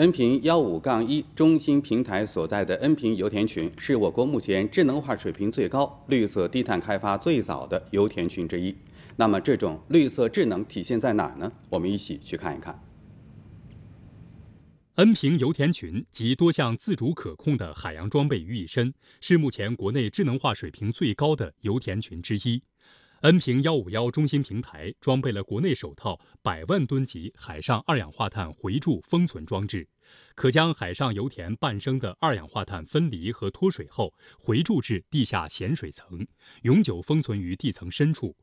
恩平幺五杠一中心平台所在的恩平油田群，是我国目前智能化水平最高、绿色低碳开发最早的油田群之一。那么，这种绿色智能体现在哪儿呢？我们一起去看一看。恩平油田群集多项自主可控的海洋装备于一身，是目前国内智能化水平最高的油田群之一。恩平幺五幺中心平台装备了国内首套百万吨级海上二氧化碳回注封存装置，可将海上油田半生的二氧化碳分离和脱水后回注至地下咸水层，永久封存于地层深处。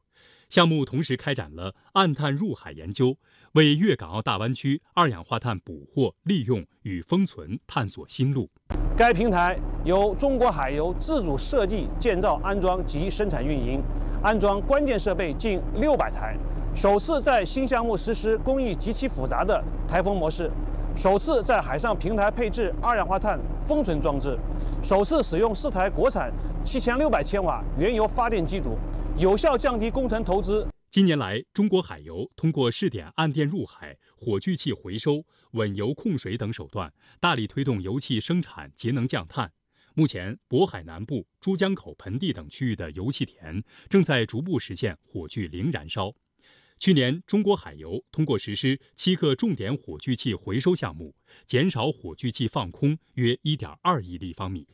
项目同时开展了暗碳入海研究，为粤港澳大湾区二氧化碳捕获利用与封存探索新路。该平台。由中国海油自主设计、建造、安装及生产运营，安装关键设备近六百台，首次在新项目实施工艺极其复杂的台风模式，首次在海上平台配置二氧化碳封存装置，首次使用四台国产七千六百千瓦原油发电机组，有效降低工程投资。近年来，中国海油通过试点岸电入海、火炬气回收、稳油控水等手段，大力推动油气生产节能降碳。目前，渤海南部、珠江口盆地等区域的油气田正在逐步实现火炬零燃烧。去年，中国海油通过实施七个重点火炬器回收项目，减少火炬器放空约1.2亿立方米。